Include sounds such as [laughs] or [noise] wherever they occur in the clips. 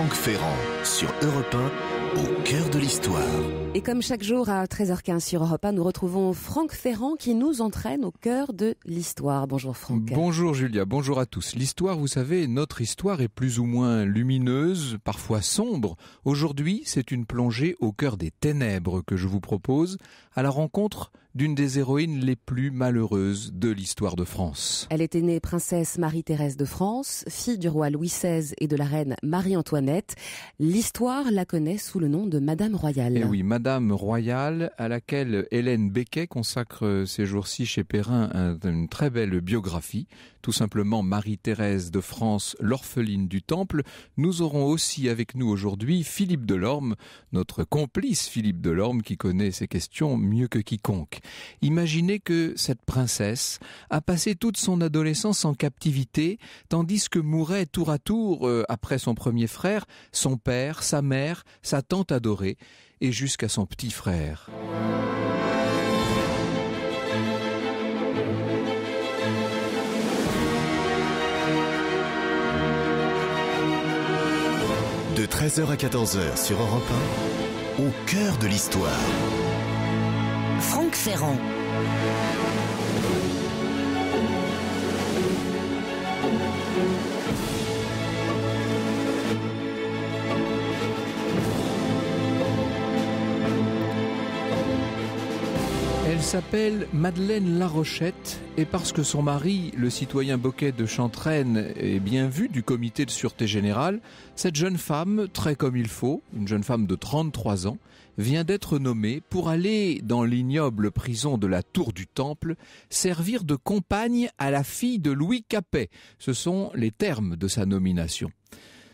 Franck Ferrand sur Europe 1, au cœur de l'histoire. Et comme chaque jour à 13h15 sur Europe 1, nous retrouvons Franck Ferrand qui nous entraîne au cœur de l'histoire. Bonjour Franck. Bonjour Julia, bonjour à tous. L'histoire, vous savez, notre histoire est plus ou moins lumineuse, parfois sombre. Aujourd'hui, c'est une plongée au cœur des ténèbres que je vous propose à la rencontre d'une des héroïnes les plus malheureuses de l'histoire de France. Elle était née princesse Marie-Thérèse de France, fille du roi Louis XVI et de la reine Marie-Antoinette. L'histoire la connaît sous le nom de Madame Royale. Eh oui, Madame Royale, à laquelle Hélène Becquet consacre ces jours-ci chez Perrin une très belle biographie, tout simplement Marie-Thérèse de France, l'orpheline du Temple. Nous aurons aussi avec nous aujourd'hui Philippe Delorme, notre complice Philippe Delorme qui connaît ces questions mieux que quiconque imaginez que cette princesse a passé toute son adolescence en captivité, tandis que mourait tour à tour, euh, après son premier frère, son père, sa mère, sa tante adorée, et jusqu'à son petit frère. De 13h à 14h sur Europe 1, au cœur de l'histoire. Elle s'appelle Madeleine Larochette. Et parce que son mari, le citoyen Boquet de Chantraine, est bien vu du comité de sûreté générale, cette jeune femme, très comme il faut, une jeune femme de 33 ans, vient d'être nommée pour aller dans l'ignoble prison de la Tour du Temple servir de compagne à la fille de Louis Capet. Ce sont les termes de sa nomination.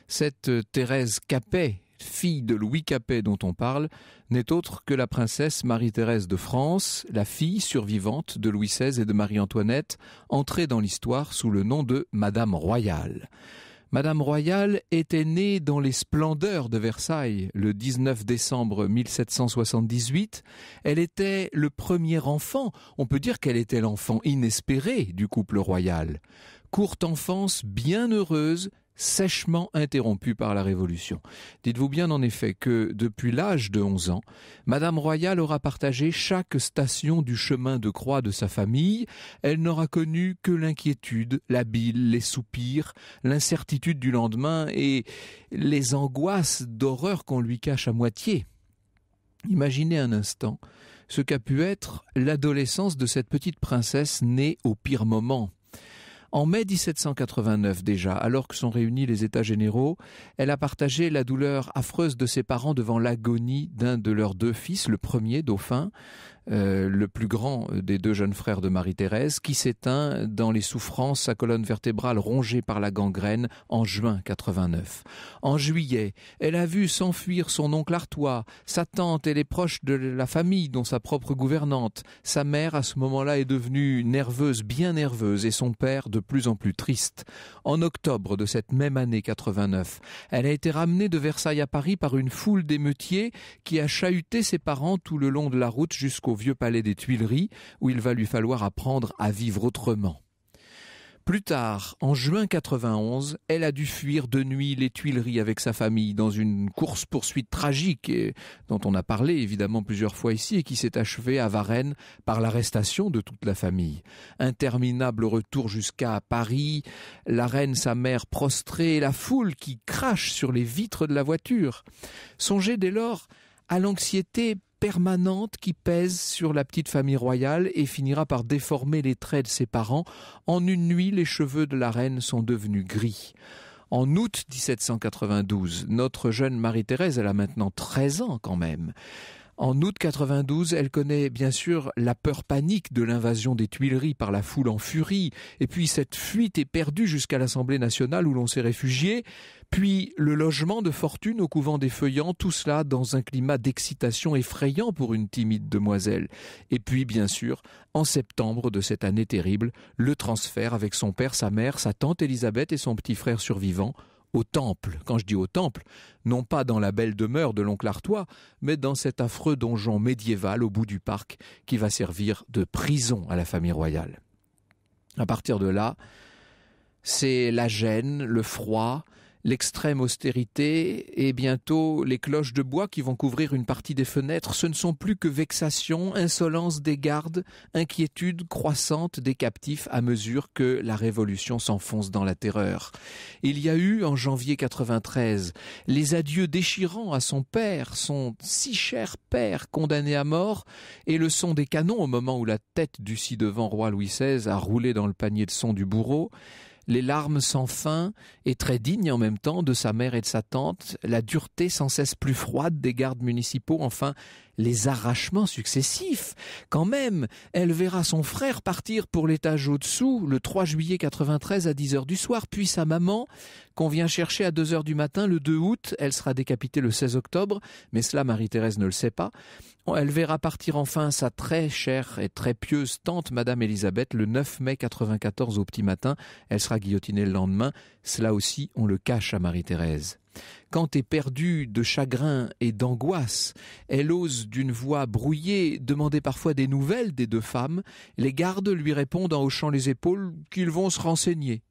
Cette Thérèse Capet, fille de Louis Capet dont on parle, n'est autre que la princesse Marie-Thérèse de France, la fille survivante de Louis XVI et de Marie-Antoinette, entrée dans l'histoire sous le nom de Madame Royale. Madame Royale était née dans les splendeurs de Versailles le 19 décembre 1778. Elle était le premier enfant, on peut dire qu'elle était l'enfant inespéré du couple royal. Courte enfance bien heureuse, sèchement interrompue par la Révolution. Dites-vous bien en effet que, depuis l'âge de 11 ans, Madame Royale aura partagé chaque station du chemin de croix de sa famille, elle n'aura connu que l'inquiétude, la bile, les soupirs, l'incertitude du lendemain et les angoisses d'horreur qu'on lui cache à moitié. Imaginez un instant ce qu'a pu être l'adolescence de cette petite princesse née au pire moment. En mai 1789 déjà, alors que sont réunis les États généraux, elle a partagé la douleur affreuse de ses parents devant l'agonie d'un de leurs deux fils, le premier, Dauphin, euh, le plus grand euh, des deux jeunes frères de Marie-Thérèse, qui s'éteint dans les souffrances, sa colonne vertébrale rongée par la gangrène en juin 89. En juillet, elle a vu s'enfuir son oncle Artois, sa tante et les proches de la famille, dont sa propre gouvernante. Sa mère, à ce moment-là, est devenue nerveuse, bien nerveuse, et son père de plus en plus triste. En octobre de cette même année 89, elle a été ramenée de Versailles à Paris par une foule d'émeutiers qui a chahuté ses parents tout le long de la route jusqu'au vieux palais des Tuileries, où il va lui falloir apprendre à vivre autrement. Plus tard, en juin 91, elle a dû fuir de nuit les Tuileries avec sa famille dans une course-poursuite tragique dont on a parlé évidemment plusieurs fois ici et qui s'est achevée à Varennes par l'arrestation de toute la famille. Interminable retour jusqu'à Paris, la reine, sa mère prostrée, la foule qui crache sur les vitres de la voiture. Songez dès lors à l'anxiété permanente qui pèse sur la petite famille royale et finira par déformer les traits de ses parents. En une nuit, les cheveux de la reine sont devenus gris. En août 1792, notre jeune Marie-Thérèse, elle a maintenant 13 ans quand même. En août 92, elle connaît bien sûr la peur panique de l'invasion des Tuileries par la foule en furie, et puis cette fuite est perdue jusqu'à l'Assemblée nationale où l'on s'est réfugié. Puis le logement de fortune au couvent des Feuillants, tout cela dans un climat d'excitation effrayant pour une timide demoiselle. Et puis, bien sûr, en septembre de cette année terrible, le transfert avec son père, sa mère, sa tante Élisabeth et son petit frère survivant au temple, quand je dis au temple, non pas dans la belle demeure de l'oncle Artois, mais dans cet affreux donjon médiéval au bout du parc qui va servir de prison à la famille royale. À partir de là, c'est la gêne, le froid, l'extrême austérité et bientôt les cloches de bois qui vont couvrir une partie des fenêtres, ce ne sont plus que vexations, insolence des gardes, inquiétude croissante des captifs à mesure que la révolution s'enfonce dans la terreur. Il y a eu, en janvier 93, les adieux déchirants à son père, son si cher père condamné à mort, et le son des canons au moment où la tête du ci-devant roi Louis XVI a roulé dans le panier de son du bourreau, les larmes sans fin et très dignes en même temps de sa mère et de sa tante, la dureté sans cesse plus froide des gardes municipaux, enfin les arrachements successifs. Quand même, elle verra son frère partir pour l'étage au-dessous le 3 juillet 93 à 10 heures du soir, puis sa maman, qu'on vient chercher à 2 heures du matin le 2 août. Elle sera décapitée le 16 octobre, mais cela Marie-Thérèse ne le sait pas. Elle verra partir enfin sa très chère et très pieuse tante Madame Elisabeth le 9 mai 94 au petit matin. Elle sera guillotinée le lendemain. Cela aussi, on le cache à Marie-Thérèse. Quand éperdue de chagrin et d'angoisse, elle ose d'une voix brouillée demander parfois des nouvelles des deux femmes. Les gardes lui répondent en hochant les épaules qu'ils vont se renseigner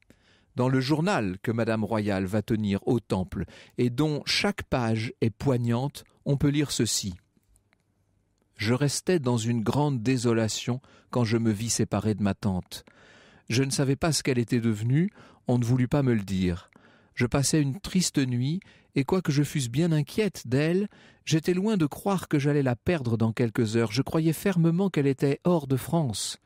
dans le journal que Madame Royale va tenir au temple et dont chaque page est poignante, on peut lire ceci. Je restais dans une grande désolation quand je me vis séparée de ma tante. Je ne savais pas ce qu'elle était devenue, on ne voulut pas me le dire. Je passais une triste nuit, et quoique je fusse bien inquiète d'elle, j'étais loin de croire que j'allais la perdre dans quelques heures, je croyais fermement qu'elle était hors de France.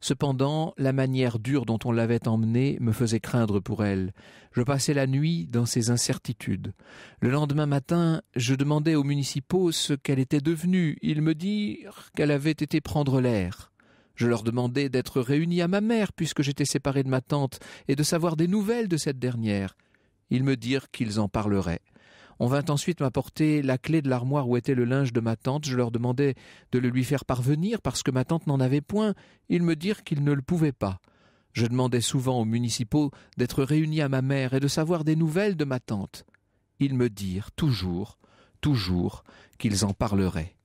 Cependant, la manière dure dont on l'avait emmenée me faisait craindre pour elle. Je passais la nuit dans ces incertitudes. Le lendemain matin, je demandai aux municipaux ce qu'elle était devenue. Ils me dirent qu'elle avait été prendre l'air. Je leur demandai d'être réunie à ma mère, puisque j'étais séparée de ma tante, et de savoir des nouvelles de cette dernière. Ils me dirent qu'ils en parleraient. On vint ensuite m'apporter la clé de l'armoire où était le linge de ma tante. Je leur demandai de le lui faire parvenir parce que ma tante n'en avait point. Ils me dirent qu'ils ne le pouvaient pas. Je demandais souvent aux municipaux d'être réunis à ma mère et de savoir des nouvelles de ma tante. Ils me dirent toujours, toujours qu'ils en parleraient.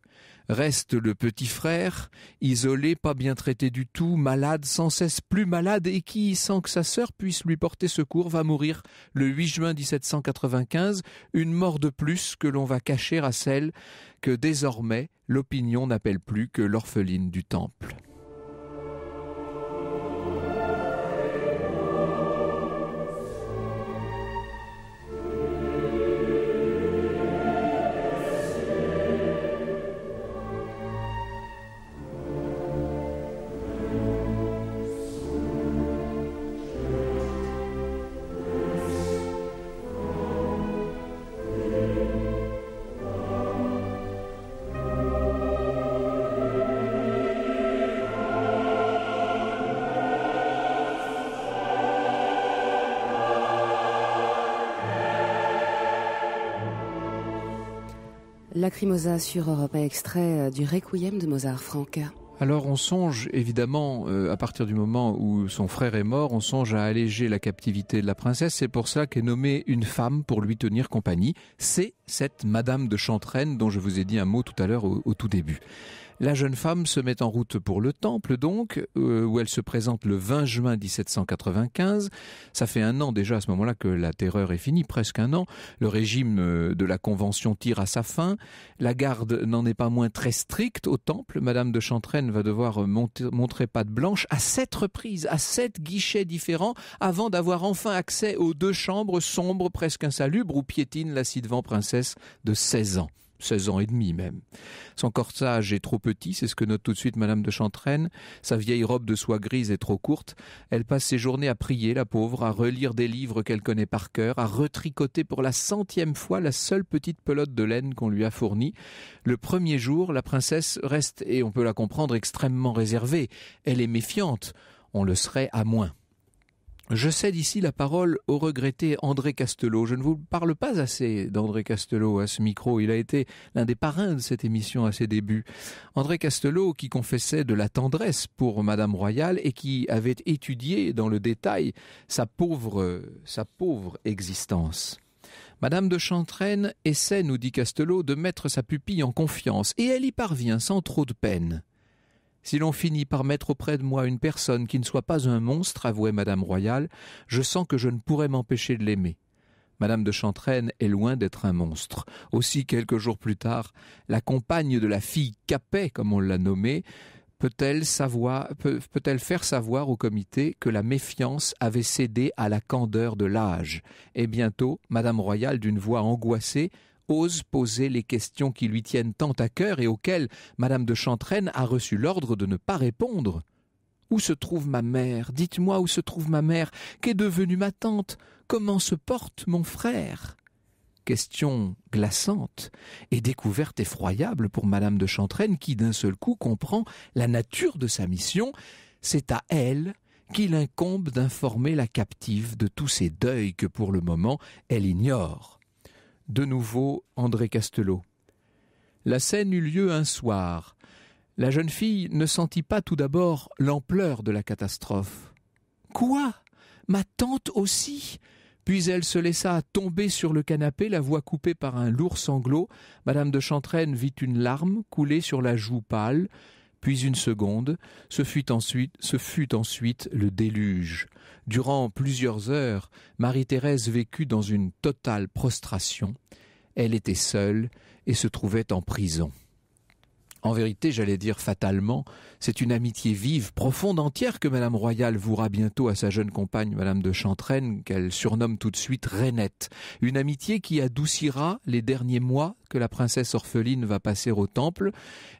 Reste le petit frère, isolé, pas bien traité du tout, malade, sans cesse plus malade, et qui, sans que sa sœur puisse lui porter secours, va mourir le 8 juin 1795, une mort de plus que l'on va cacher à celle que désormais l'opinion n'appelle plus que l'orpheline du Temple. Lacrimosa sur Europe, extrait euh, du Requiem de Mozart, Franca. Alors on songe évidemment, euh, à partir du moment où son frère est mort, on songe à alléger la captivité de la princesse. C'est pour ça qu'est nommée une femme pour lui tenir compagnie. C'est cette Madame de Chantraine dont je vous ai dit un mot tout à l'heure au tout début. La jeune femme se met en route pour le temple, donc, euh, où elle se présente le 20 juin 1795. Ça fait un an déjà à ce moment-là que la terreur est finie, presque un an. Le régime euh, de la Convention tire à sa fin. La garde n'en est pas moins très stricte au temple. Madame de Chantraine va devoir montrer patte blanche à sept reprises, à sept guichets différents, avant d'avoir enfin accès aux deux chambres sombres, presque insalubres, où piétine la ci-devant princesse de 16 ans. 16 ans et demi même. Son corsage est trop petit, c'est ce que note tout de suite Madame de Chantraine. Sa vieille robe de soie grise est trop courte. Elle passe ses journées à prier, la pauvre, à relire des livres qu'elle connaît par cœur, à retricoter pour la centième fois la seule petite pelote de laine qu'on lui a fournie. Le premier jour, la princesse reste, et on peut la comprendre, extrêmement réservée. Elle est méfiante. On le serait à moins. Je cède ici la parole au regretté André Castelot. Je ne vous parle pas assez d'André Castelot à ce micro. Il a été l'un des parrains de cette émission à ses débuts. André Castelot qui confessait de la tendresse pour Madame Royale et qui avait étudié dans le détail sa pauvre, sa pauvre existence. Madame de Chantraine essaie, nous dit Castelot, de mettre sa pupille en confiance et elle y parvient sans trop de peine. Si l'on finit par mettre auprès de moi une personne qui ne soit pas un monstre, avouait Madame Royale, je sens que je ne pourrais m'empêcher de l'aimer. Madame de Chantraine est loin d'être un monstre. Aussi, quelques jours plus tard, la compagne de la fille Capet, comme on l'a nommée, peut-elle savoir, peut, elle faire savoir au comité que la méfiance avait cédé à la candeur de l'âge? Et bientôt, Madame Royale, d'une voix angoissée, poser les questions qui lui tiennent tant à cœur et auxquelles Madame de Chantraine a reçu l'ordre de ne pas répondre. Où se trouve ma mère Dites-moi où se trouve ma mère Qu'est devenue ma tante Comment se porte mon frère Question glaçante et découverte effroyable pour Madame de Chantraine qui d'un seul coup comprend la nature de sa mission. C'est à elle qu'il incombe d'informer la captive de tous ces deuils que pour le moment elle ignore de nouveau André Castelot. La scène eut lieu un soir. La jeune fille ne sentit pas tout d'abord l'ampleur de la catastrophe. Quoi Ma tante aussi Puis elle se laissa tomber sur le canapé, la voix coupée par un lourd sanglot. Madame de Chantraine vit une larme couler sur la joue pâle puis une seconde, ce fut ensuite, ce fut ensuite le déluge. Durant plusieurs heures, Marie-Thérèse vécut dans une totale prostration. Elle était seule et se trouvait en prison. En vérité, j'allais dire fatalement, c'est une amitié vive, profonde, entière que Madame Royale vouera bientôt à sa jeune compagne Madame de Chantraine, qu'elle surnomme tout de suite Renette Une amitié qui adoucira les derniers mois que la princesse orpheline va passer au temple.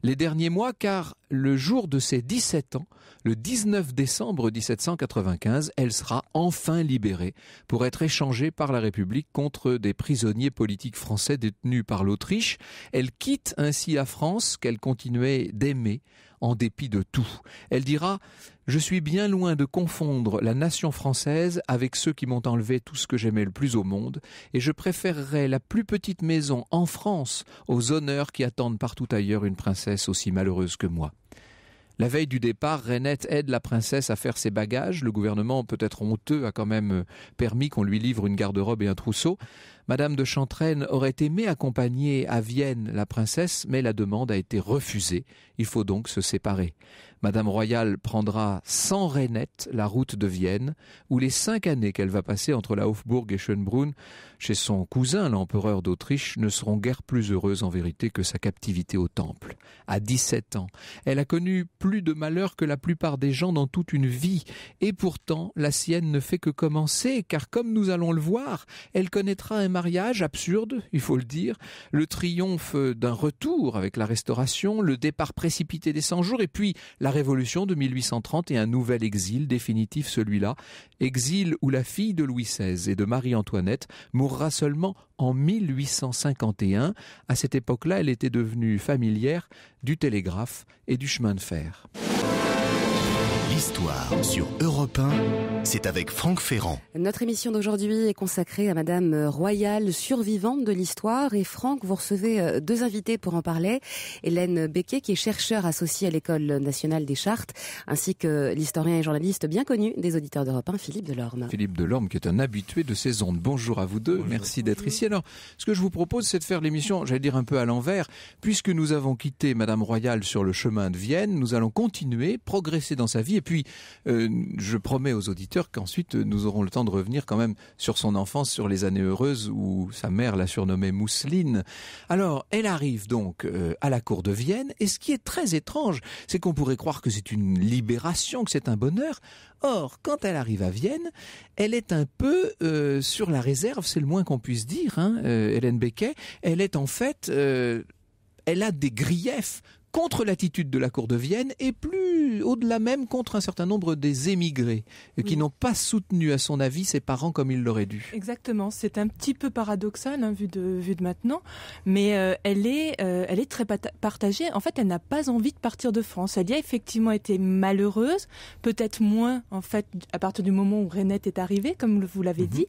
Les derniers mois car le jour de ses 17 ans, le 19 décembre 1795, elle sera enfin libérée pour être échangée par la République contre des prisonniers politiques français détenus par l'Autriche. Elle quitte ainsi la France qu'elle continuait d'aimer en dépit de tout. Elle dira Je suis bien loin de confondre la nation française avec ceux qui m'ont enlevé tout ce que j'aimais le plus au monde, et je préférerais la plus petite maison en France aux honneurs qui attendent partout ailleurs une princesse aussi malheureuse que moi. La veille du départ, Renette aide la princesse à faire ses bagages. Le gouvernement, peut-être honteux, a quand même euh, permis qu'on lui livre une garde-robe et un trousseau. Madame de Chantraine aurait aimé accompagner à Vienne la princesse, mais la demande a été refusée. Il faut donc se séparer. Madame Royale prendra sans rainette la route de Vienne, où les cinq années qu'elle va passer entre la Hofburg et Schönbrunn, chez son cousin l'empereur d'Autriche, ne seront guère plus heureuses en vérité que sa captivité au Temple. À 17 ans, elle a connu plus de malheurs que la plupart des gens dans toute une vie, et pourtant la sienne ne fait que commencer, car comme nous allons le voir, elle connaîtra un mariage absurde, il faut le dire, le triomphe d'un retour avec la Restauration, le départ précipité des 100 jours, et puis la la Révolution de 1830 et un nouvel exil, définitif celui-là, exil où la fille de Louis XVI et de Marie-Antoinette mourra seulement en 1851. À cette époque-là, elle était devenue familière du télégraphe et du chemin de fer. L'histoire sur Europe 1, c'est avec Franck Ferrand. Notre émission d'aujourd'hui est consacrée à Madame Royale, survivante de l'histoire. Et Franck, vous recevez euh, deux invités pour en parler. Hélène Becquet, qui est chercheure associée à l'École nationale des chartes, ainsi que l'historien et journaliste bien connu des auditeurs d'Europe 1, Philippe Delorme. Philippe Delorme, qui est un habitué de ces ondes. Bonjour à vous deux, merci d'être ici. Alors, ce que je vous propose, c'est de faire l'émission, j'allais dire un peu à l'envers, puisque nous avons quitté Madame Royale sur le chemin de Vienne, nous allons continuer, progresser dans sa vie et puis puis, euh, je promets aux auditeurs qu'ensuite, euh, nous aurons le temps de revenir quand même sur son enfance, sur les années heureuses où sa mère la surnommait Mousseline. Alors, elle arrive donc euh, à la cour de Vienne, et ce qui est très étrange, c'est qu'on pourrait croire que c'est une libération, que c'est un bonheur. Or, quand elle arrive à Vienne, elle est un peu sur la réserve, c'est le moins qu'on puisse dire, hein, Hélène Becquet. Elle est en fait elle a des griefs contre l'attitude de la Cour de Vienne et plus au-delà même contre un certain nombre des émigrés qui n'ont pas soutenu à son avis ses parents comme il l'aurait dû. Exactement, c'est un petit peu paradoxal hein, vu, de, vu de maintenant, mais euh, elle, est, euh, elle est très partagée. En fait, elle n'a pas envie de partir de France. Elle y a effectivement été malheureuse, peut-être moins en fait à partir du moment où Renette est arrivée, comme vous l'avez mhm. dit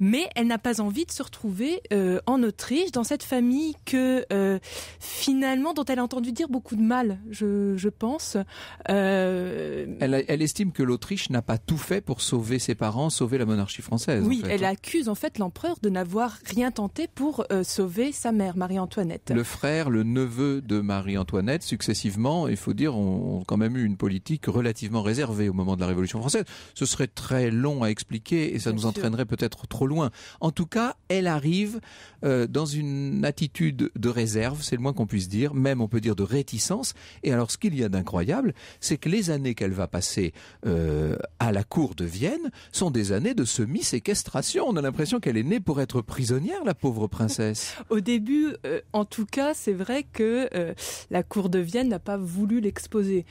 mais elle n'a pas envie de se retrouver euh, en Autriche, dans cette famille que euh, finalement dont elle a entendu dire beaucoup de mal, je, pense. Euh, elle, estime que l'Autriche n'a pas tout fait pour sauver ses parents, sauver la monarchie française. Oui, elle hein. accuse en fait l'empereur de n'avoir rien tenté pour sauver sa mère, Marie-Antoinette. Le frère, le neveu de Marie-Antoinette, successivement, il faut dire, ont quand même eu une politique relativement réservée au moment de la Révolution française. Ce serait très long à expliquer et ça nous entraînerait peut-être trop loin. En tout cas, elle arrive euh, dans une attitude de réserve, c'est le moins qu'on puisse dire, même on peut dire de réticence. Et alors, ce qu'il y a d'incroyable, c'est que les années qu'elle va passer euh, à la cour de Vienne sont des années de semi-séquestration. On a l'impression qu'elle est née pour être prisonnière, la pauvre princesse. [laughs] Au début, euh, en tout cas, c'est vrai que la cour de Vienne n'a pas voulu l'exposer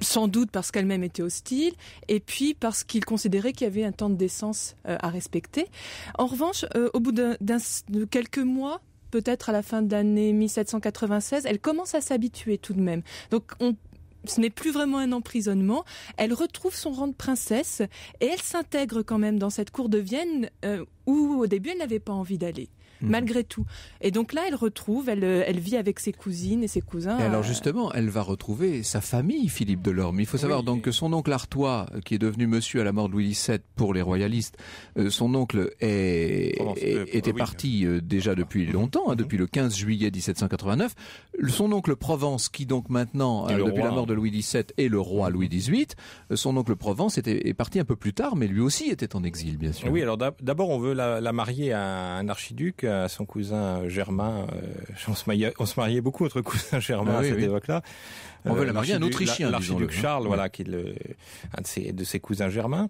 sans doute parce qu'elle-même était hostile, et puis parce qu'il considérait qu'il y avait un temps de décence euh, à respecter. En revanche, euh, au bout de quelques mois, peut-être à la fin de l'année 1796, elle commence à s'habituer tout de même. Donc ce n'est plus vraiment un emprisonnement. Elle retrouve son rang de princesse et elle s'intègre quand même dans cette cour de Vienne euh, où au début elle n'avait pas envie d'aller. Mhm. Malgré tout. Et donc là, elle retrouve, elle, euh, vit avec ses cousines et ses cousins. alors euh, justement, elle va retrouver sa famille, Philippe Delorme. Il faut savoir donc que son oncle Artois, qui est devenu monsieur à la mort de Louis XVII pour les royalistes, euh, son oncle est, était parti déjà depuis longtemps, hein, mhm. depuis le 15 juillet 1789. Son oncle Provence, qui donc maintenant, depuis la mort de Louis XVII, est le roi Louis XVIII. Son oncle Provence était, est parti un peu plus tard, mais lui aussi était en exil, bien sûr. Oui, alors d'abord, on veut la, mariée à un archiduc, à son cousin euh, Germain. Euh, on, se mariait, on se mariait beaucoup entre cousin Germain ah à cette époque-là. On veut euh, la marier à un Autrichien. L'archiduc hein. Charles, voilà, qui est le, un de ses, cousins germains.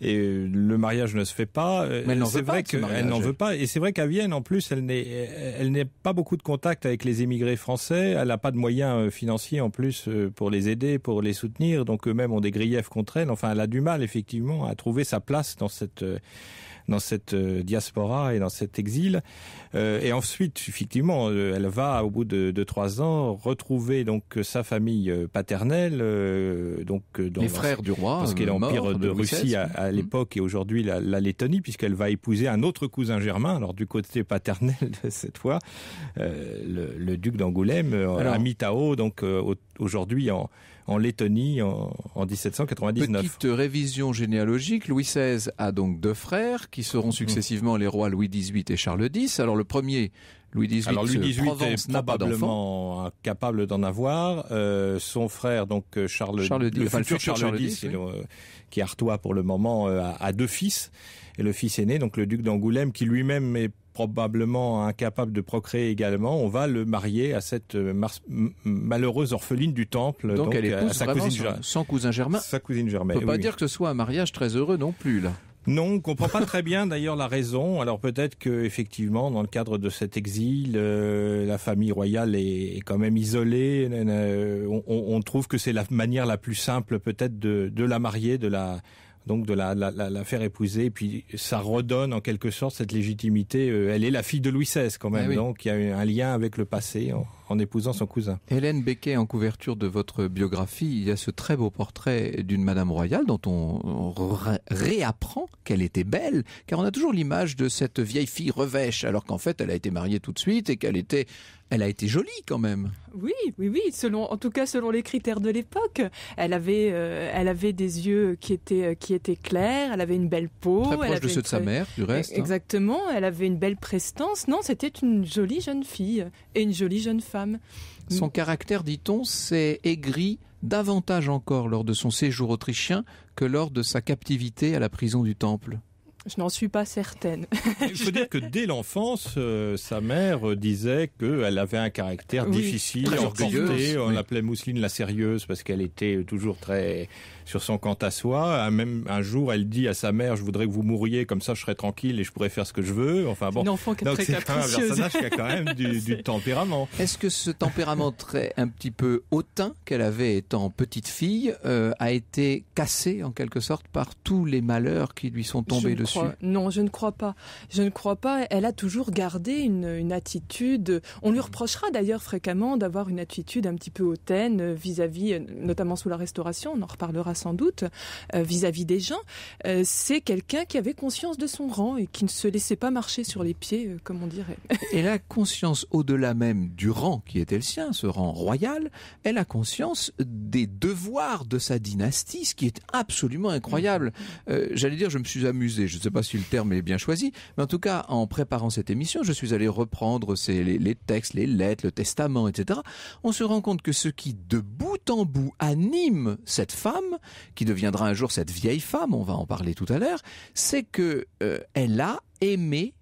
Et le mariage ne se fait pas. Mais elle n'en veut vrai pas. Elle n'en veut pas. Et c'est vrai qu'à Vienne, en plus, elle n'est, elle n'est pas beaucoup de contact avec les émigrés français. Elle n'a pas de moyens financiers, en plus, pour les aider, pour les soutenir. Donc eux-mêmes ont des griefs contre elle. Enfin, elle a du mal, effectivement, à trouver sa place dans cette, dans cette euh, diaspora et dans cet exil. Euh, et ensuite, effectivement, euh, elle va au bout de, de trois ans retrouver donc euh, sa famille paternelle, donc dans, les frères du roi, parce qu'elle est l'empire de Russie à, mm. l'époque et aujourd'hui la, Lettonie, puisqu'elle va épouser un autre cousin germain. Alors du côté paternel [laughs] cette fois, le, duc d'Angoulême, à Mitao, donc aujourd'hui en, en Lettonie en, en, 1799. Petite révision généalogique, Louis XVI a donc deux frères qui seront mm. successivement les rois Louis XVIII et Charles X. Alors le premier, Louis XVIII, Alors, Louis XVIII euh, d'en avoir. Euh, son frère, donc euh, Charles, le, futur Charles, X, qui est artois pour le moment, a, deux fils. Et le fils aîné, donc le duc d'Angoulême, qui lui-même est probablement incapable de procréer également, on va le marier à cette malheureuse orpheline du temple. Donc, cousin germain. Sa cousine germaine. On peut pas dire que ce soit un mariage très heureux non plus là. Non, on ne comprend pas très bien d'ailleurs la raison. Alors peut-être que effectivement, dans le cadre de cet exil, euh, la famille royale est, quand même isolée. Euh, on, trouve que c'est la manière la plus simple peut-être de, la marier, de la donc de la, la, faire épouser. Et puis ça redonne en quelque sorte cette légitimité. Euh, elle est la fille de Louis XVI quand même, ah donc il y a un lien avec le passé en, épousant son cousin. Hélène Becquet, en couverture de votre biographie, il y a ce très beau portrait d'une Madame royale dont on apprend qu'elle était belle, car on a toujours l'image de cette vieille fille revêche, alors qu'en fait elle a été mariée tout de suite et qu'elle était elle a été jolie quand même. Oui, oui, oui. en tout cas, selon les critères de l'époque, elle avait, euh, elle avait des yeux qui étaient, euh, qui étaient clairs. Elle avait une belle peau. Très proche de ceux de sa mère, du reste. Hein. Exactement. Elle avait une belle prestance. Non, c'était une jolie jeune fille et une jolie jeune femme. Son caractère, dit-on, c'est aigri, davantage encore lors de son séjour autrichien que lors de sa captivité à la prison du Temple. Je n'en suis pas certaine. Je faut dire que dès l'enfance, euh, sa mère euh, disait qu'elle avait un caractère difficile, orgueilleux. On appelait l'appelait Mousseline la sérieuse parce qu'elle était euh, toujours très sur son quant à soi. Un, ah, même un jour, elle dit à sa mère :« Je voudrais que vous mouriez, comme ça, je serais tranquille et je pourrais faire ce que je veux. » Enfin bon, c'est un personnage qui a quand même du, [laughs] tempérament. Est-ce que ce tempérament très un petit peu hautain qu'elle avait étant petite fille a été cassé en quelque sorte par tous les malheurs qui lui sont tombés dessus non, je ne crois pas. Je ne crois pas. Elle a toujours gardé une, attitude. On lui reprochera d'ailleurs fréquemment d'avoir une attitude un petit peu hautaine euh, vis-à-vis, euh, notamment sous la Restauration, on en reparlera sans doute, euh, vis-à-vis des gens. C'est quelqu'un qui avait conscience de son rang et qui ne se laissait pas marcher sur les pieds, comme on dirait. Et la [laughs] conscience au-delà même du rang qui était le sien, ce rang royal, elle a conscience des devoirs de sa dynastie, ce qui est absolument incroyable. Mm. J'allais dire, je me suis amusé. Je sais pas si le terme est bien choisi, mais en tout cas, en préparant cette émission, je suis allé reprendre les, textes, les lettres, le testament, etc. On se rend compte que ce qui, de bout en bout, anime cette femme, qui deviendra un jour cette vieille femme, on va en parler tout à l'heure, c'est que euh, elle a aimé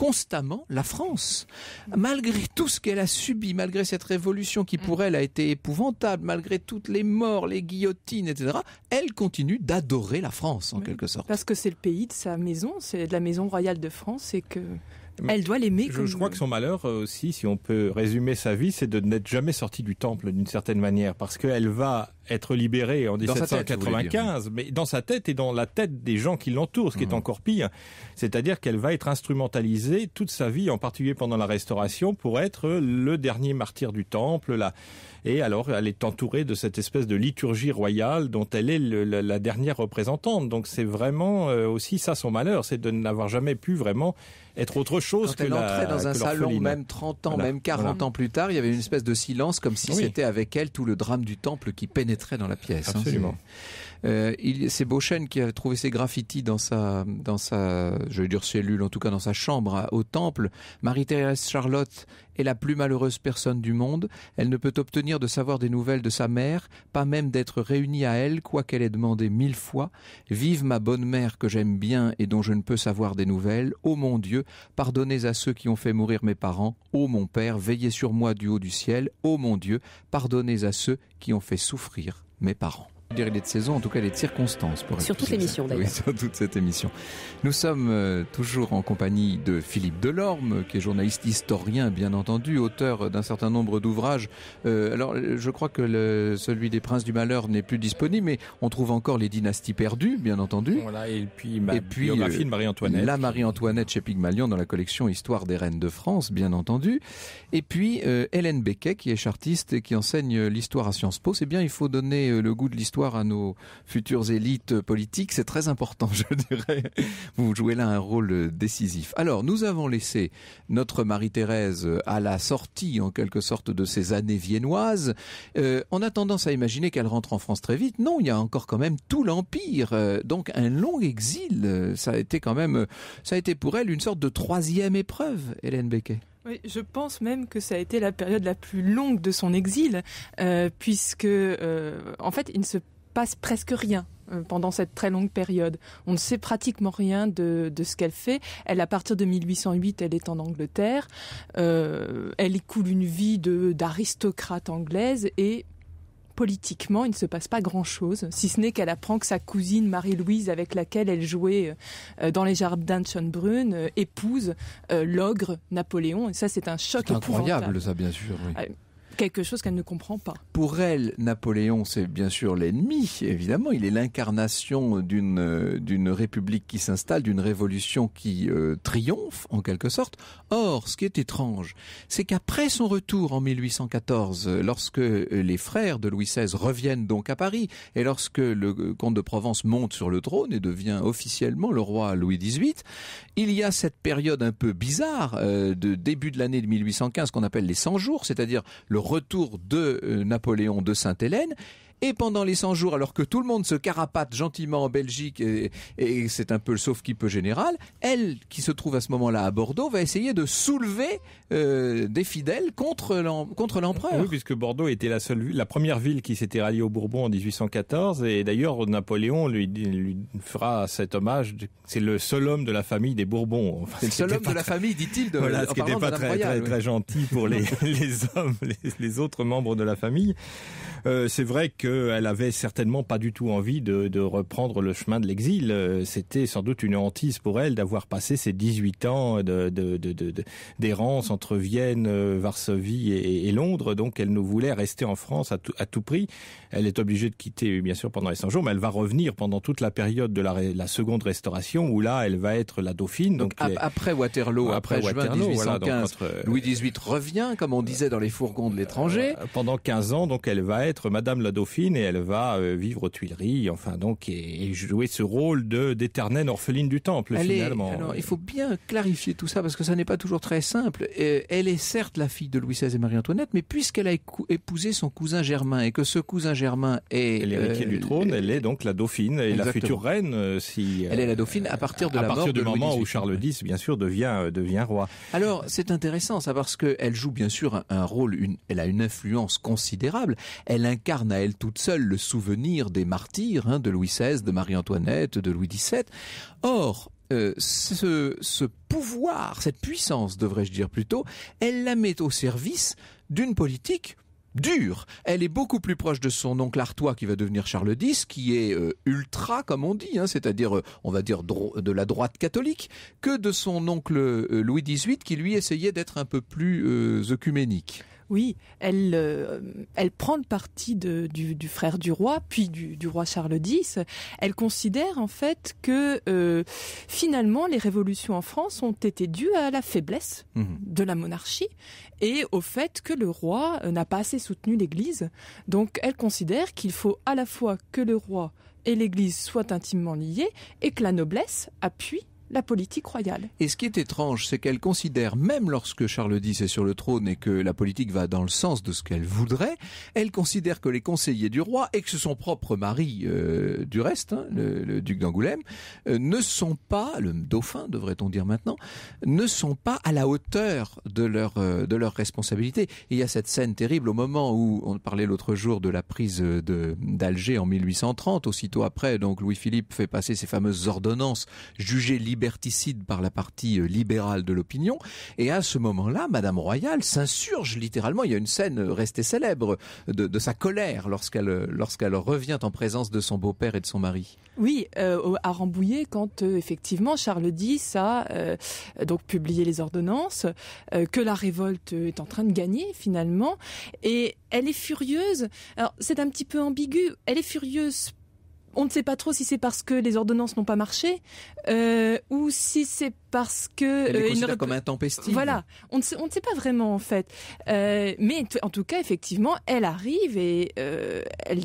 constamment la France. Malgré tout ce qu'elle a subi, malgré cette révolution qui pour elle a été épouvantable, malgré toutes les morts, les guillotines, etc., elle continue d'adorer la France en quelque sorte. Parce que c'est le pays de sa maison, c'est de la maison royale de France et que elle doit l'aimer. Je, crois que son malheur euh, aussi, si on peut résumer sa vie, c'est de n'être jamais sortie du temple d'une certaine manière, parce qu'elle va être libérée en 1795, mais dans sa tête et dans la tête des gens qui l'entourent, ce qui est mmh. encore pire. C'est-à-dire qu'elle va être instrumentalisée toute sa vie, en particulier pendant la Restauration, pour être le dernier martyr du temple, la, et alors, elle est entourée de cette espèce de liturgie royale dont elle est la, dernière représentante. Donc, c'est vraiment euh, aussi ça son malheur, c'est de n'avoir jamais pu vraiment être autre chose Quand elle entrait dans un salon, même 30 ans, même 40 ans plus tard, il y avait une espèce de silence, comme si c'était avec elle tout le drame du temple qui pénétrait dans la pièce. Hein. Absolument. Euh, c'est Beauchesne qui a trouvé ses graffitis dans sa, dans sa, je cellule, en tout cas dans sa chambre au temple. Marie-Thérèse Charlotte est la plus malheureuse personne du monde. Elle ne peut obtenir de savoir des nouvelles de sa mère, pas même d'être réunie à elle, quoiqu'elle ait demandé mille fois. Vive ma bonne mère que j'aime bien et dont je ne peux savoir des nouvelles. Ô mon Dieu, pardonnez à ceux qui ont fait mourir mes parents. Ô oh mon Père, veillez sur moi du haut du ciel. Ô oh mon Dieu, pardonnez à ceux qui ont fait souffrir mes parents dire il est de saison, en tout cas il est de circonstances. pour Sur toute l'émission d'ailleurs. Oui, sur toute cette émission. Nous sommes euh, toujours en compagnie de Philippe Delorme, qui est journaliste historien bien entendu, auteur d'un certain nombre d'ouvrages. Euh, alors je crois que le, celui des Princes du Malheur n'est plus disponible, mais on trouve encore les dynasties perdues, bien entendu. et puis et puis, de Marie-Antoinette. La Marie-Antoinette chez Pygmalion dans la collection Histoire des Reines de France, bien entendu. Et puis euh, Hélène Becquet, qui est chartiste et qui enseigne l'histoire à Sciences Po. C'est bien, il faut donner le goût de l'histoire à nos futures élites politiques, c'est très important, [laughs] je dirais. Vous jouez là un rôle décisif. Alors, nous avons laissé notre Marie-Thérèse à la sortie, en quelque sorte, de ses années viennoises. Euh, on a tendance à imaginer qu'elle rentre en France très vite. Non, il y a encore quand même tout l'Empire, euh, donc un long exil. Ça a été quand même, ça a été pour elle une sorte de troisième épreuve, Hélène Becket. Oui, je pense même que ça a été la période la plus longue de son exil, euh, puisque euh, en fait, il ne se passe presque rien euh, pendant cette très longue période. On ne sait pratiquement rien de, ce qu'elle fait. Elle, à partir de 1808, elle est en Angleterre. elle y coule une vie d'aristocrate anglaise et politiquement, il ne se passe pas grand-chose, si ce n'est qu'elle apprend que sa cousine Marie-Louise, avec laquelle elle jouait euh, dans les jardins de Schönbrunn, euh, épouse euh, l'ogre Napoléon. Et ça, c'est un choc incroyable, ça, bien sûr. Ah, Quelque chose qu'elle ne comprend pas. Pour elle, Napoléon, c'est bien sûr l'ennemi, évidemment. Il est l'incarnation d'une, euh, d'une république qui s'installe, d'une révolution qui euh, triomphe, en quelque sorte. Or, ce qui est étrange, c'est qu'après son retour en 1814, euh, lorsque les frères de Louis XVI reviennent donc à Paris, et lorsque le comte de Provence monte sur le trône et devient officiellement le roi Louis XVIII, il y a cette période un peu bizarre de début de l'année de 1815 qu'on appelle les 100 jours, c'est-à-dire le retour de euh, Napoléon de Sainte-Hélène et pendant les 100 jours, alors que tout le monde se carapate gentiment en Belgique et, c'est un peu le sauf qui peut général, elle, qui se trouve à ce moment-là à Bordeaux, va essayer de soulever euh, des fidèles contre l'empereur. Oui, puisque Bordeaux était la, seule, la première ville qui s'était ralliée aux Bourbons en 1814 et d'ailleurs Napoléon lui, fera cet hommage. C'est le seul homme de la famille des Bourbons. c'est le seul homme de la famille, dit-il. Voilà, ce qui n'était pas très, très, gentil pour les, [laughs] les hommes, les, autres membres de la famille. Euh, c'est vrai que elle avait certainement pas du tout envie de, reprendre le chemin de l'exil. Euh, c'était sans doute une hantise pour elle d'avoir passé ses 18 ans d'errance de, de, entre Vienne, euh, Varsovie et, Londres. Donc elle nous voulait rester en France à tout prix. Elle est obligée de quitter, bien sûr, pendant les 100 jours, mais elle va revenir pendant toute la période de la, la seconde restauration où là, elle va être la dauphine. Donc, après Waterloo, après, juin Waterloo, 1815, euh, Louis XVIII revient, comme on disait dans les fourgons de l'étranger. pendant 15 ans, donc elle va être Madame la dauphine et elle va euh, vivre aux Tuileries, enfin donc, et, jouer ce rôle de d'éternelle orpheline du temple finalement. alors, il faut bien clarifier tout ça parce que ça n'est pas toujours très simple. Euh, elle est certes la fille de Louis XVI et Marie-Antoinette, mais puisqu'elle a épousé son cousin Germain et que ce cousin Germain est l'héritier du euh, trône, elle est donc la dauphine et la future reine. Euh, si euh, elle est la dauphine à partir de à la partir du moment où Charles X, bien sûr, devient devient roi. Alors c'est intéressant, ça parce que joue bien sûr un, rôle, une, elle a une influence considérable. Elle incarne à elle toute seule le souvenir des martyrs hein, de Louis XVI, de Marie-Antoinette, de Louis XVII. Or, ce, ce pouvoir, cette puissance, devrais-je dire plutôt, elle la met au service d'une politique dure. Elle est beaucoup plus proche de son oncle Artois qui va devenir Charles X, qui est euh, ultra, comme on dit, hein, c'est-à-dire, euh, on va dire, de la droite catholique, que de son oncle euh, Louis XVIII qui lui essayait d'être un peu plus œcuménique. Oui, elle, euh, elle prend le parti du, frère du roi, puis du, roi Charles X. Elle considère en fait que euh, finalement les révolutions en France ont été dues à la faiblesse mmh. de la monarchie et au fait que le roi euh, n'a pas assez soutenu l'Église. Donc elle considère qu'il faut à la fois que le roi et l'Église soient intimement liés et que la noblesse appuie la politique royale. Et ce qui est étrange, c'est qu'elle considère, même lorsque Charles X est sur le trône et que la politique va dans le sens de ce qu'elle voudrait, elle considère que les conseillers du roi, et que son propre mari, euh, du reste, hein, le, duc d'Angoulême, euh, ne sont pas, le dauphin devrait-on dire maintenant, ne sont pas à la hauteur de leur, euh, de leur responsabilité. il y a cette scène terrible au moment où on parlait l'autre jour de la prise d'Alger en 1830, aussitôt après, donc Louis-Philippe fait passer ses fameuses ordonnances, jugées libres liberticide par la partie euh, libérale de l'opinion. Et à ce moment-là, Madame Royale s'insurge littéralement. Il y a une scène euh, restée célèbre euh, de, sa colère lorsqu'elle lorsqu'elle revient en présence de son beau-père et de son mari. Oui, à Rambouillet, quand effectivement Charles X a donc publié les ordonnances, que la révolte est en train de gagner finalement, et elle est furieuse. Alors c'est un petit peu ambigu. Elle est furieuse on ne sait pas trop si c'est parce que les ordonnances n'ont pas marché euh, ou si c'est parce que elle est euh, considère comme Voilà, on ne sait, pas vraiment en fait. Euh, mais en tout cas, effectivement, elle arrive et euh, elle,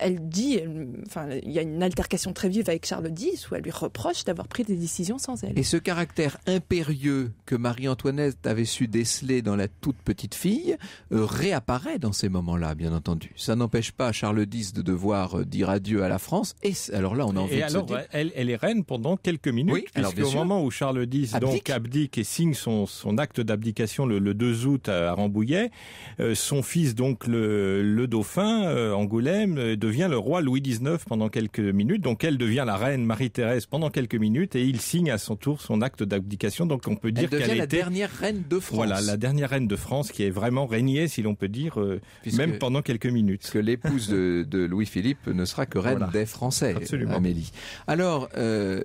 elle dit, enfin, il y a une altercation très vive avec Charles X où elle lui reproche d'avoir pris des décisions sans elle. Et ce caractère impérieux que Marie-Antoinette avait su déceler dans la toute petite fille réapparaît dans ces moments-là, bien entendu. Ça n'empêche pas Charles X de devoir dire adieu à la France. Et alors là, on a envie de alors, elle, elle est reine pendant quelques minutes, oui, puisque au moment où Charles le X donc abdique et signe son, son acte d'abdication le, 2 août à, Rambouillet. Euh, son fils, donc le, le dauphin euh, Angoulême, euh, devient le roi Louis XIX pendant quelques minutes. Donc elle devient la reine Marie-Thérèse pendant quelques minutes et il signe à son tour son acte d'abdication. Donc on peut dire qu'elle est la dernière reine de France. Voilà, la dernière reine de France qui est vraiment régnée, si l'on peut dire, même pendant quelques minutes. Que l'épouse de, de Louis-Philippe ne sera que reine des Français, Absolument. Amélie. Alors,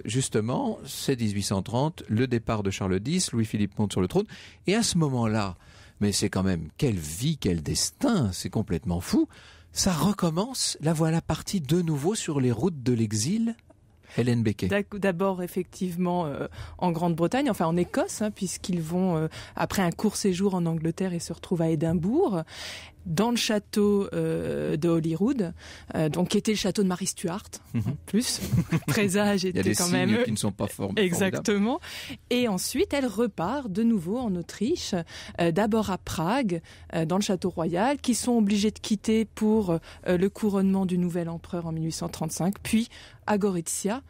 justement, c'est 1830, le départ de Charles X, Louis-Philippe monte sur le trône, et à ce moment-là, mais c'est quand même quelle vie, quel destin, c'est complètement fou, ça recommence, la voilà partie de nouveau sur les routes de l'exil Hélène Becket. D'abord, effectivement, euh, en Grande-Bretagne, enfin en Écosse, hein, puisqu'ils vont, euh, après un court séjour en Angleterre, et se retrouvent à Édimbourg dans le château euh, de Holyrood, euh, donc qui était le château de Marie Stuart en mhm. plus. Présage [laughs] était Il y a des qui ne sont pas formés exactement. Et ensuite, elle repart de nouveau en Autriche, euh, d'abord à Prague, dans le château royal, qui sont obligés de quitter pour le couronnement du nouvel empereur en 1835, puis à Gorizia,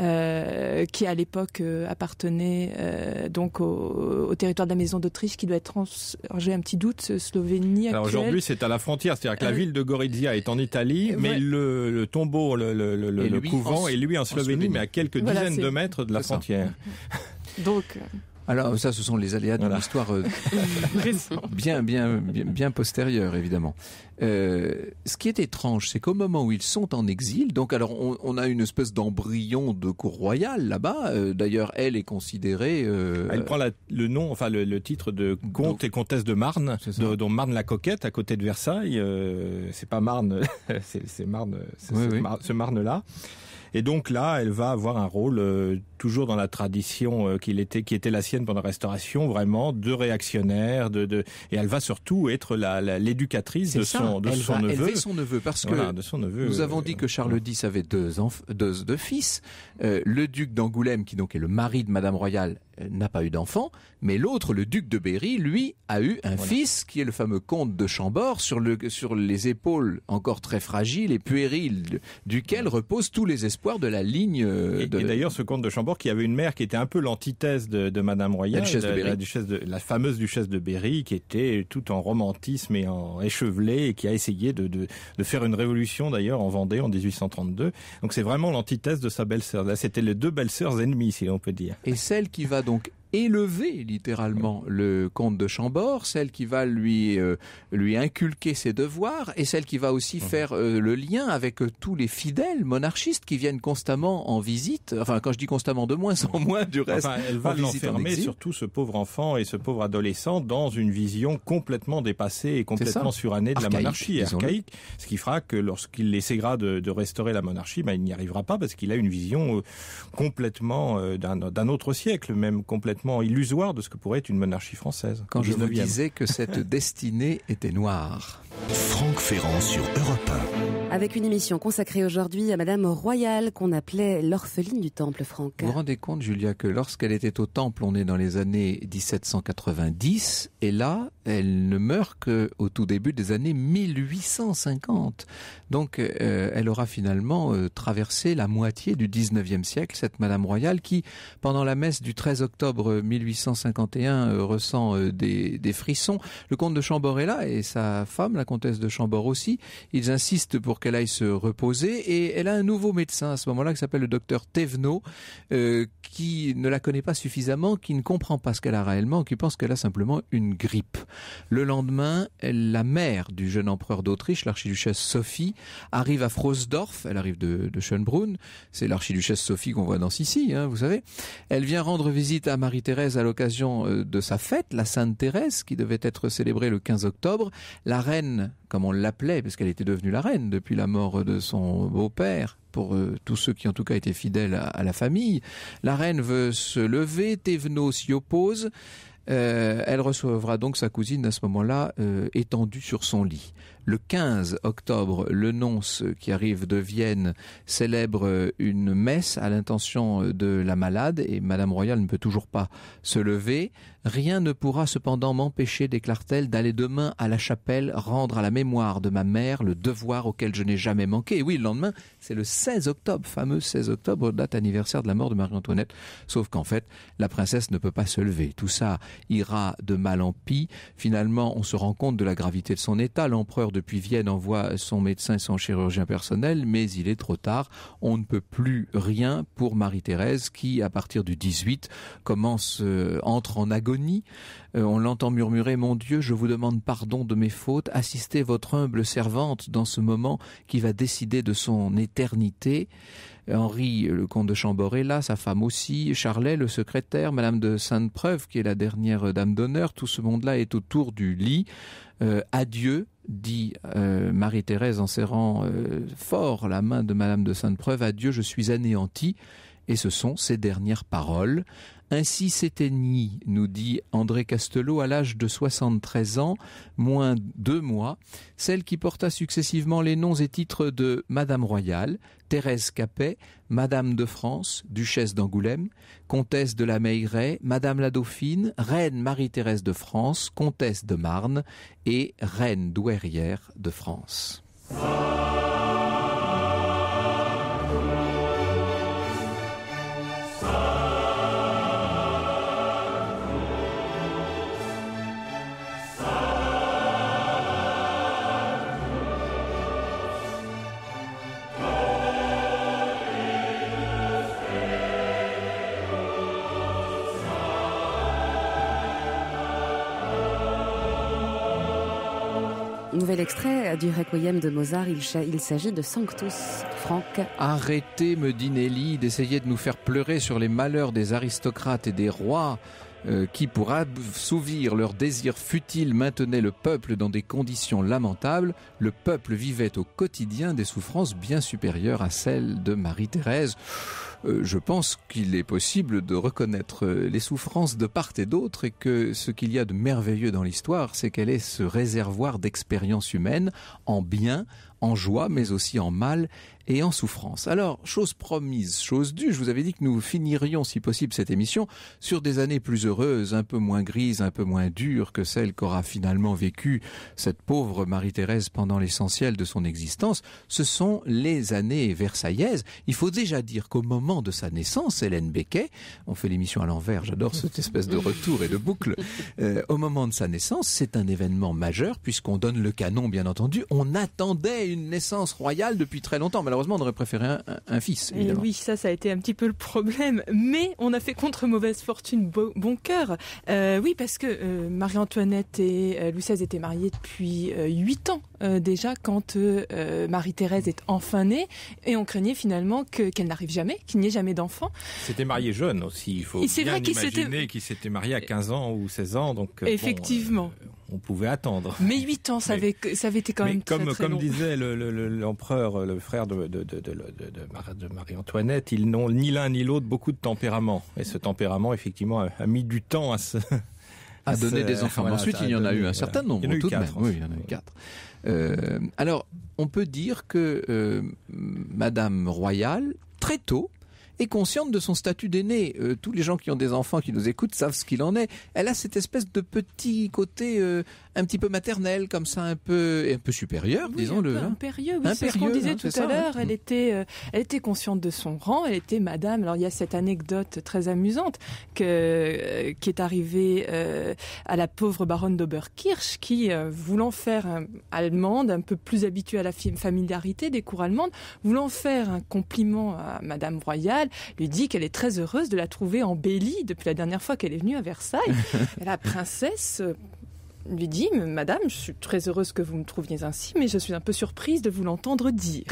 euh, qui à l'époque euh, appartenait euh, donc au, territoire de la Maison d'Autriche, qui doit être j'ai un petit doute, Slovénie. Alors aujourd'hui, c'est à la frontière, c'est-à-dire que la ville de Gorizia est en Italie, mais le, tombeau, le, couvent, est lui en Slovénie, mais à quelques dizaines de mètres de la frontière. Donc. Alors ça, ce sont les aléas d'une histoire l'histoire euh, [laughs] bien, bien, bien, postérieure, évidemment. Euh, ce qui est étrange, c'est qu'au moment où ils sont en exil, donc alors on, a une espèce d'embryon de cour royale là-bas. Euh, d'ailleurs, elle est considérée. Ah, elle prend le nom, enfin le, titre de comte et comtesse de Marne, dont Marne la coquette, à côté de Versailles. c'est pas Marne, [laughs] c'est Marne, ce Marne là. Et donc là, elle va avoir un rôle euh, toujours dans la tradition euh, qu'il était, qui était la sienne pendant la Restauration, vraiment de réactionnaire, et elle va surtout être l'éducatrice de son de elle neveu. son neveu parce que de nous avons dit euh, que Charles X avait deux, deux, deux fils, le duc d'Angoulême qui donc est le mari de Madame Royale n'a pas eu d'enfant, mais l'autre, le duc de Berry, lui, a eu un fils qui est le fameux comte de Chambord, sur, le, sur les épaules encore très fragiles et puériles, duquel reposent tous les espoirs de la ligne. Euh, et, d'ailleurs, ce comte de Chambord qui avait une mère qui était un peu l'antithèse de, Madame Royale, la, duchesse de, la fameuse duchesse de Berry, qui était tout en romantisme et en échevelé et qui a essayé de, de, de faire une révolution d'ailleurs en Vendée en 1832. Donc c'est vraiment l'antithèse de sa belle-sœur. Là, c'était les deux belles-sœurs ennemies, si on peut dire. Et celle qui va Kleidung élever littéralement le comte de Chambord, celle qui va lui euh, lui inculquer ses devoirs et celle qui va aussi mhm. faire euh, le lien avec euh, tous les fidèles monarchistes qui viennent constamment en visite. Enfin, quand je dis constamment, de moins en moins du reste. elle va l'enfermer surtout ce pauvre enfant et ce pauvre adolescent dans une vision complètement dépassée et complètement surannée de la monarchie, archaïque. Ce qui fera que lorsqu'il essaiera de, de, restaurer la monarchie, ben, il n'y arrivera pas parce qu'il a une vision complètement d'un autre siècle, même complètement illusoire de ce que pourrait être une monarchie française. Quand je me disais que cette [laughs] destinée était noire. Franck Ferrand sur Europe 1. Avec une émission consacrée aujourd'hui à Madame Royale, qu'on appelait l'orpheline du Temple, Franck. Vous vous rendez compte, Julia, que lorsqu'elle était au Temple, on est dans les années 1790, et là, elle ne meurt que au tout début des années 1850. Donc, euh, elle aura finalement euh, traversé la moitié du 19e siècle, cette Madame Royale, qui, pendant la messe du 13 octobre 1851, euh, ressent des, frissons. Le comte de Chambord est là, et sa femme, la comtesse de Chambord aussi. Ils insistent pour qu'elle aille se reposer et elle a un nouveau médecin à ce moment-là qui s'appelle le docteur Thévenot, euh, qui ne la connaît pas suffisamment, qui ne comprend pas ce qu'elle a réellement, qui pense qu'elle a simplement une grippe. Le lendemain, la mère du jeune empereur d'Autriche, l'archiduchesse Sophie, arrive à Frosdorf, elle arrive de, Schönbrunn, c'est l'archiduchesse Sophie qu'on voit dans Sissi, hein, vous savez. Elle vient rendre visite à Marie-Thérèse à l'occasion euh, de sa fête, la Sainte Thérèse, qui devait être célébrée le 15 octobre. La reine comme on l'appelait, parce qu'elle était devenue la reine depuis la mort de son beau-père, pour euh, tous ceux qui en tout cas étaient fidèles à, la famille, la reine veut se lever, Thévenot s'y oppose, euh, elle recevra donc sa cousine à ce moment-là euh, étendue sur son lit. Le 15 octobre, le nonce qui arrive de Vienne célèbre une messe à l'intention de la malade et Madame Royale ne peut toujours pas se lever. Rien ne pourra cependant m'empêcher, déclare-t-elle, d'aller demain à la chapelle rendre à la mémoire de ma mère le devoir auquel je n'ai jamais manqué. Et oui, le lendemain, c'est le 16 octobre, fameux 16 octobre, date anniversaire de la mort de Marie-Antoinette. Sauf qu'en fait, la princesse ne peut pas se lever. Tout ça ira de mal en pis. Finalement, on se rend compte de la gravité de son état. L'empereur depuis Vienne envoie son médecin et son chirurgien personnel, mais il est trop tard. On ne peut plus rien pour Marie-Thérèse qui, à partir du 18, commence, euh, entre en agonie. Euh, on l'entend murmurer, mon Dieu, je vous demande pardon de mes fautes, assistez votre humble servante dans ce moment qui va décider de son éternité. Henri, le comte de Chambord, est là, sa femme aussi, Charlet, le secrétaire, Madame de Sainte-Preuve, qui est la dernière dame d'honneur, tout ce monde-là est autour du lit. Euh, adieu, dit euh, Marie-Thérèse en serrant euh, fort la main de Madame de Sainte-Preuve, adieu, je suis anéantie. Et ce sont ses dernières paroles. Ainsi s'éteignit, nous dit André Castelot, à l'âge de 73 ans, moins deux mois, celle qui porta successivement les noms et titres de Madame Royale, Thérèse Capet, Madame de France, Duchesse d'Angoulême, Comtesse de la Meilleraye, Madame la Dauphine, Reine Marie-Thérèse de France, Comtesse de Marne et Reine douairière de France. L'extrait du Requiem de Mozart. Il, il s'agit de Sanctus, Franck. Arrêtez, me dit Nelly, d'essayer de nous faire pleurer sur les malheurs des aristocrates et des rois. Euh, qui, pour assouvir leurs désirs futiles, maintenaient le peuple dans des conditions lamentables, le peuple vivait au quotidien des souffrances bien supérieures à celles de Marie-Thérèse. Euh, je pense qu'il est possible de reconnaître euh, les souffrances de part et d'autre et que ce qu'il y a de merveilleux dans l'histoire, c'est qu'elle est ce réservoir d'expérience humaine en bien, en joie, mais aussi en mal et en souffrance. Alors, chose promise, chose due, je vous avais dit que nous finirions, si possible, cette émission sur des années plus heureuses, un peu moins grises, un peu moins dures que celles qu'aura finalement vécues cette pauvre Marie-Thérèse pendant l'essentiel de son existence. Ce sont les années versaillaises. Il faut déjà dire qu'au moment de sa naissance, Hélène Bequet, on fait l'émission à l'envers, j'adore cette espèce de retour et de boucle, euh, au moment de sa naissance, c'est un événement majeur puisqu'on donne le canon, bien entendu, on attendait une naissance royale depuis très longtemps. Malheureusement, on aurait préféré un, fils. Eh oui, ça, ça a été un petit peu le problème. Mais on a fait contre mauvaise fortune bon cœur. Euh, oui, parce que euh, Marie-Antoinette et euh, Louis XVI étaient mariés depuis 8 ans déjà quand Marie-Thérèse est enfin née. Et on craignait finalement qu'elle n'arrive jamais, qu'il n'y ait jamais d'enfant. C'était marié jeune aussi. Il faut bien vrai imaginer qu'il s'était marié à 15 ans ou 16 ans. Donc, Effectivement on pouvait attendre. Mais huit ans, ça, avait, été quand même comme, très, Comme disait l'empereur, le, frère de, Marie-Antoinette, ils n'ont ni l'un ni l'autre beaucoup de tempérament. Et ce tempérament, effectivement, a, mis du temps à se... À, donner des enfants. ensuite, il y en a eu un certain nombre. Il y en a eu quatre. Oui, il y en a quatre. Euh, alors, on peut dire que euh, Madame Royale, très tôt, est consciente de son statut d'aîné. Euh, tous les gens qui ont des enfants qui nous écoutent savent ce qu'il en est. Elle a cette espèce de petit côté euh, un petit peu maternelle, comme ça, un peu, un peu supérieure, disons-le. Un peu hein. impérieux, c'est qu'on disait hein, tout à l'heure. Elle était, euh, elle était consciente de son rang, elle était madame. Alors il y a cette anecdote très amusante que, euh, qui est arrivée euh, à la pauvre baronne d'Oberkirch qui, voulant faire allemande, un peu plus habituée à la familiarité des cours allemandes, voulant faire un compliment à madame royale, lui dit qu'elle est très heureuse de la trouver embellie depuis la dernière fois qu'elle est venue à Versailles. [laughs] la princesse lui dit « Madame, je suis très heureuse que vous me trouviez ainsi, mais je suis un peu surprise de vous l'entendre dire.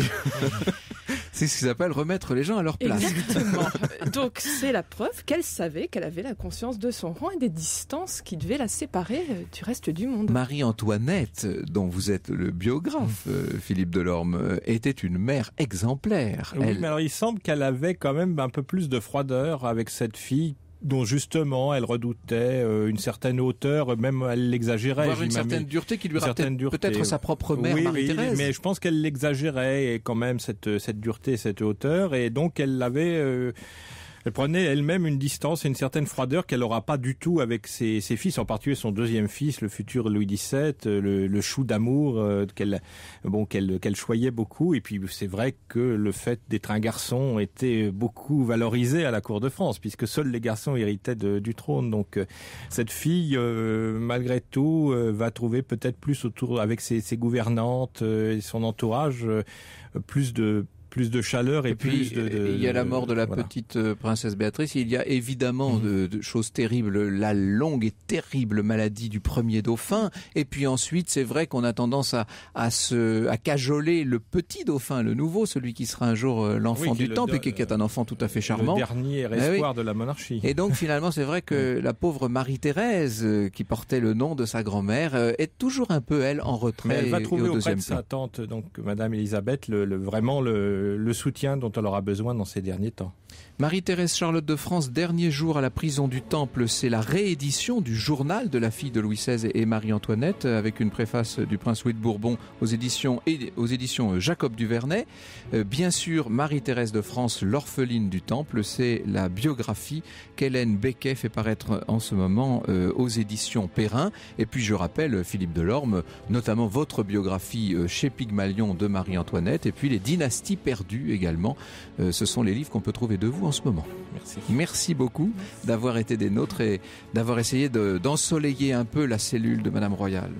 [laughs] c'est ce qu'ils appellent remettre les gens à leur place. Exactement. [laughs] Donc c'est la preuve qu'elle savait qu'elle avait la conscience de son rang et des distances qui devaient la séparer euh, du reste du monde. Marie-Antoinette, dont vous êtes le biographe, euh, Philippe Delorme, euh, était une mère exemplaire. mais alors il semble qu'elle avait quand même un peu plus de froideur avec cette fille dont justement elle redoutait euh, une certaine hauteur, même elle l'exagérait. Une certaine dureté qui lui rappelait peut-être sa propre mère, Oui, mais je pense qu'elle l'exagérait quand même cette, cette dureté, cette hauteur, et donc elle l'avait, euh, elle prenait elle-même une distance et une certaine froideur qu'elle n'aura pas du tout avec ses, fils, en particulier son deuxième fils, le futur Louis XVII, euh, le, chou d'amour euh, qu'elle bon qu'elle choyait beaucoup. Et puis c'est vrai que le fait d'être un garçon était beaucoup valorisé à la cour de France, puisque seuls les garçons héritaient du trône. Donc euh, cette fille, malgré tout, va trouver peut-être plus autour avec ses, ses gouvernantes et son entourage plus de plus de chaleur et, puis, plus de, Il y a la mort de la petite euh, princesse Béatrice. Il y a évidemment mhm. de, choses terribles, la longue et terrible maladie du premier dauphin. Et puis ensuite, c'est vrai qu'on a tendance à, se à cajoler le petit dauphin, le nouveau, celui qui sera un jour euh, l'enfant du temps temple et qui est un enfant tout à fait charmant. Le dernier eh espoir de la monarchie. Et donc finalement, c'est vrai que [laughs] la pauvre Marie-Thérèse, euh, qui portait le nom de sa grand-mère, est toujours un peu elle en retrait. elle va trouver auprès de sa tante, donc Madame Elisabeth, le vraiment le le soutien dont elle aura besoin dans ces derniers temps Marie-Thérèse Charlotte de France, dernier jour à la prison du Temple, c'est la réédition du journal de la fille de Louis XVI et Marie-Antoinette, avec une préface du prince Louis de Bourbon aux éditions, aux éditions euh, Jacob Duvernay. Euh, bien sûr, Marie-Thérèse de France, l'orpheline du Temple, c'est la biographie qu'Hélène Bequet fait paraître en ce moment euh, aux éditions Perrin. Et puis je rappelle, Philippe Delorme, notamment votre biographie chez Pygmalion de Marie-Antoinette, et puis les dynasties perdues également. Ce sont les livres qu'on peut trouver de vous en ce moment. Merci. Merci beaucoup d'avoir été des nôtres et d'avoir essayé d'ensoleiller un peu la cellule de Madame Royale.